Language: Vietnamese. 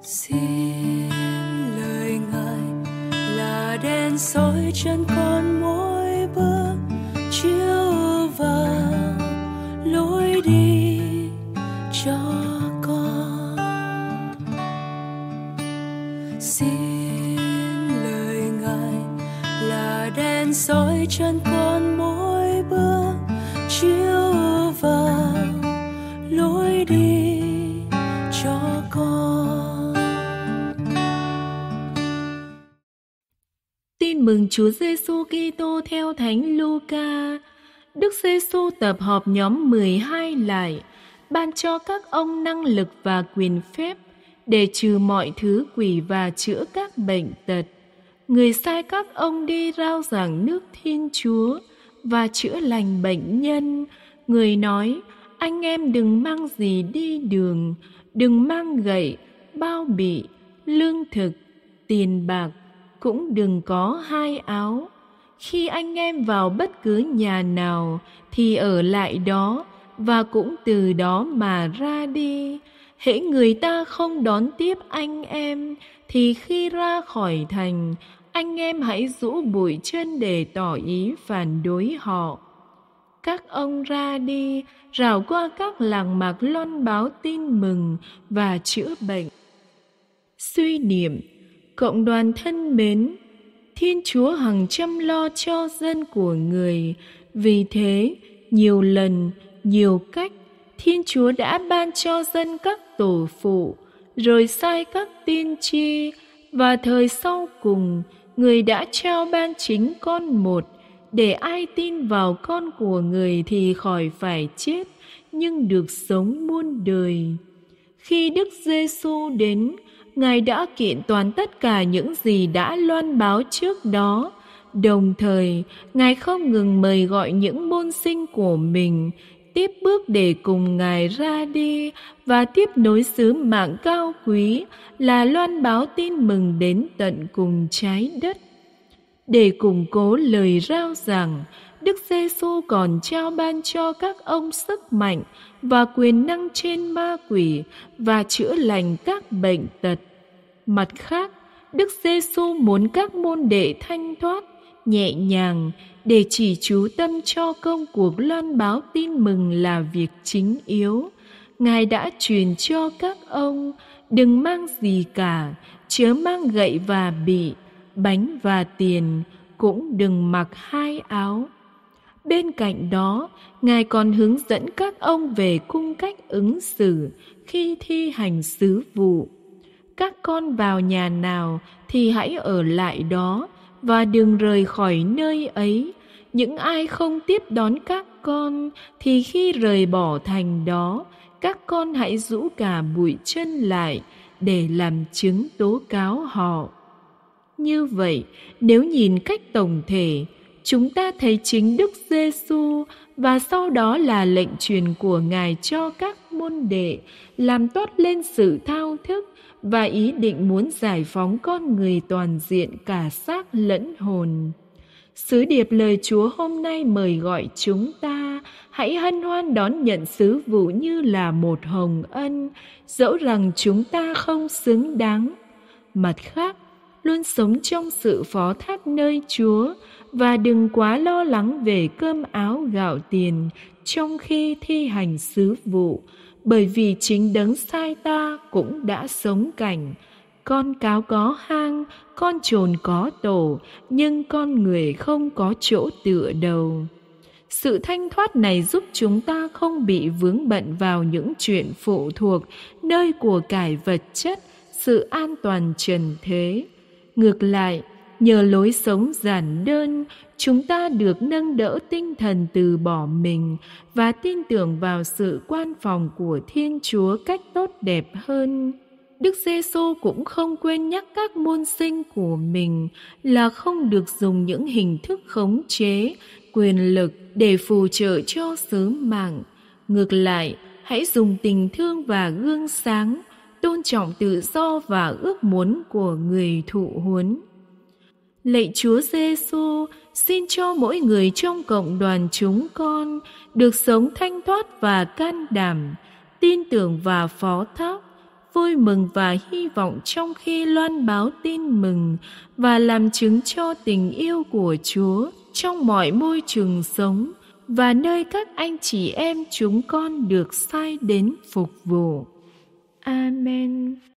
xin lời ngài là đèn soi chân con mỗi bước chiếu vào lối đi cho con xin lời ngài là đèn soi chân con mỗi bước chiếu vào lối đi mừng Chúa Giêsu Kitô theo Thánh Luca. Đức Giêsu tập họp nhóm 12 lại, ban cho các ông năng lực và quyền phép để trừ mọi thứ quỷ và chữa các bệnh tật. Người sai các ông đi rao giảng nước Thiên Chúa và chữa lành bệnh nhân. Người nói, anh em đừng mang gì đi đường, đừng mang gậy, bao bị, lương thực, tiền bạc cũng đừng có hai áo khi anh em vào bất cứ nhà nào thì ở lại đó và cũng từ đó mà ra đi hễ người ta không đón tiếp anh em thì khi ra khỏi thành anh em hãy rũ bụi chân để tỏ ý phản đối họ các ông ra đi rào qua các làng mạc loan báo tin mừng và chữa bệnh suy niệm cộng đoàn thân mến thiên chúa hằng chăm lo cho dân của người vì thế nhiều lần nhiều cách thiên chúa đã ban cho dân các tổ phụ rồi sai các tiên tri và thời sau cùng người đã trao ban chính con một để ai tin vào con của người thì khỏi phải chết nhưng được sống muôn đời khi đức giêsu đến Ngài đã kiện toàn tất cả những gì đã loan báo trước đó. Đồng thời, Ngài không ngừng mời gọi những môn sinh của mình tiếp bước để cùng Ngài ra đi và tiếp nối sứ mạng cao quý là loan báo tin mừng đến tận cùng trái đất. Để củng cố lời rao rằng Đức Giêsu còn trao ban cho các ông sức mạnh và quyền năng trên ma quỷ và chữa lành các bệnh tật. Mặt khác, Đức Giêsu muốn các môn đệ thanh thoát, nhẹ nhàng để chỉ chú tâm cho công cuộc loan báo tin mừng là việc chính yếu. Ngài đã truyền cho các ông đừng mang gì cả, chớ mang gậy và bị, bánh và tiền, cũng đừng mặc hai áo. Bên cạnh đó, Ngài còn hướng dẫn các ông về cung cách ứng xử khi thi hành sứ vụ các con vào nhà nào thì hãy ở lại đó và đừng rời khỏi nơi ấy những ai không tiếp đón các con thì khi rời bỏ thành đó các con hãy rũ cả bụi chân lại để làm chứng tố cáo họ như vậy nếu nhìn cách tổng thể chúng ta thấy chính đức giêsu và sau đó là lệnh truyền của ngài cho các môn đệ làm toát lên sự thao thức và ý định muốn giải phóng con người toàn diện cả xác lẫn hồn. Sứ điệp lời Chúa hôm nay mời gọi chúng ta hãy hân hoan đón nhận sứ vụ như là một hồng ân, dẫu rằng chúng ta không xứng đáng. Mặt khác, luôn sống trong sự phó thác nơi Chúa và đừng quá lo lắng về cơm áo gạo tiền trong khi thi hành sứ vụ bởi vì chính đấng sai ta cũng đã sống cảnh con cáo có hang con chồn có tổ nhưng con người không có chỗ tựa đầu sự thanh thoát này giúp chúng ta không bị vướng bận vào những chuyện phụ thuộc nơi của cải vật chất sự an toàn trần thế ngược lại nhờ lối sống giản đơn chúng ta được nâng đỡ tinh thần từ bỏ mình và tin tưởng vào sự quan phòng của thiên chúa cách tốt đẹp hơn đức giêsu cũng không quên nhắc các môn sinh của mình là không được dùng những hình thức khống chế quyền lực để phù trợ cho sứ mạng ngược lại hãy dùng tình thương và gương sáng tôn trọng tự do và ước muốn của người thụ huấn Lạy Chúa Giêsu, xin cho mỗi người trong cộng đoàn chúng con được sống thanh thoát và can đảm, tin tưởng và phó thác, vui mừng và hy vọng trong khi loan báo tin mừng và làm chứng cho tình yêu của Chúa trong mọi môi trường sống và nơi các anh chị em chúng con được sai đến phục vụ. Amen.